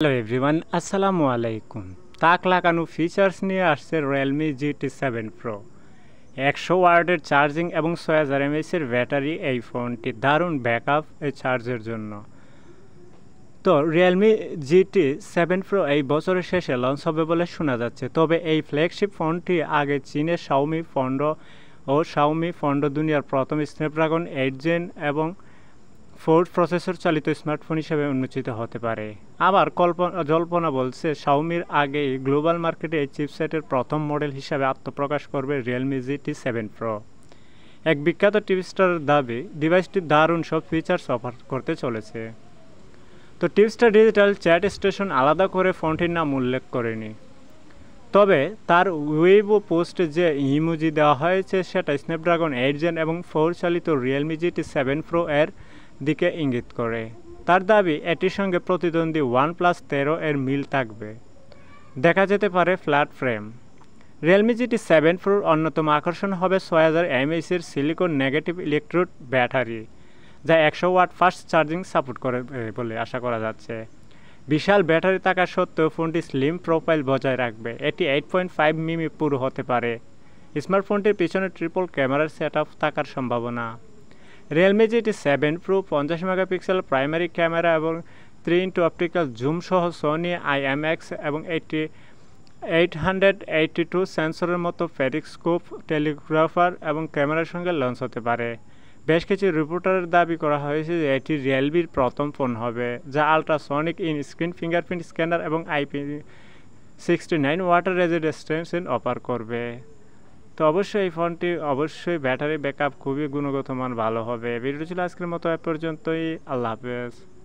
hello everyone আসসালামু আলাইকুম তাক লাগানো ফিচার্স নিয়ে আসছে রিয়েলমি জিটি সেভেন প্রো একশো ওয়ার্ডের চার্জিং এবং ছয় হাজার এমএসের ব্যাটারি এই ফোনটি দারুণ ব্যাকআপ এই চার্জের জন্য তো রিয়েলমি জিটি সেভেন প্রো এই বছরের শেষে লঞ্চ হবে বলে শোনা যাচ্ছে তবে এই ফ্ল্যাগশিপ ফোনটি আগে চীনের শাওমি ফন্ড ও শাওমি ফন্ড দুনিয়ার প্রথম স্ন্যাপড্রাগন এইট জেন এবং ফোর্ড প্রসেসর চালিত স্মার্টফোন হিসেবে উন্মোচিত হতে পারে আবার কল্পনা জল্পনা বলছে শাওমির আগেই গ্লোবাল মার্কেটে এই চিপসেটের প্রথম মডেল হিসাবে আত্মপ্রকাশ করবে রিয়েলমি টি সেভেন প্রো এক বিখ্যাত টিভি স্টার দাবি ডিভাইসটি দারুণ সব ফিচার্স অফার করতে চলেছে তো টিপস্টার ডিজিটাল চ্যাট স্টেশন আলাদা করে ফোনটির নাম উল্লেখ করেনি তবে তার ওয়েব পোস্টে যে ইমোজি দেওয়া হয়েছে সেটা স্ন্যাপড্রাগন এইট জেন এবং ফোর চালিত রিয়েলমি টি সেভেন প্রো এর দিকে ইঙ্গিত করে তার দাবি এটির সঙ্গে প্রতিদ্বন্দ্বী ওয়ান প্লাস তেরো এর মিল থাকবে দেখা যেতে পারে flat frame Realme GT seven four অন্যতম আকর্ষণ হবে ছয় হাজার এমএসির সিলিকন নেগেটিভ ইলেকট্রোড ব্যাটারি যা একশো ওয়াট ফাস্ট চার্জিং সাপোর্ট করে বলে আশা করা যাচ্ছে বিশাল ব্যাটারি থাকা সত্ত্বেও ফোনটি স্লিম প্রোফাইল বজায় রাখবে এটি এইট পয়েন্ট ফাইভ মিমি পুরো হতে পারে স্মার্টফোনটির পিছনে ট্রিপল ক্যামেরার সেট আপ থাকার সম্ভাবনা রিয়েলমি জিটি সেভেন প্রো পঞ্চাশ মেগাপিক্সেল প্রাইমারি ক্যামেরা এবং থ্রি ইন্টু অপটিক্যাল জুম সহ সোনি আইএমএক্স এবং eighty eight hundred eighty two সেন্সরের মতো ফেরিক্সকোপ টেলিগ্রাফার এবং ক্যামেরার সঙ্গে লঞ্চ হতে পারে বেশ কিছু রিপোর্টারের দাবি করা হয়েছে যে এটি রিয়েলমির প্রথম ফোন হবে যা ultrasonic in screen fingerprint scanner এবং IP sixty nine water resistance offer করবে তো অবশ্যই এই ফোনটি অবশ্যই ব্যাটারি ব্যাকআপ খুবই গুণগত মান ভালো হবে ভিডিওটি ছিল আজকের মতো এ পর্যন্তই আল্লাহ হাফেজ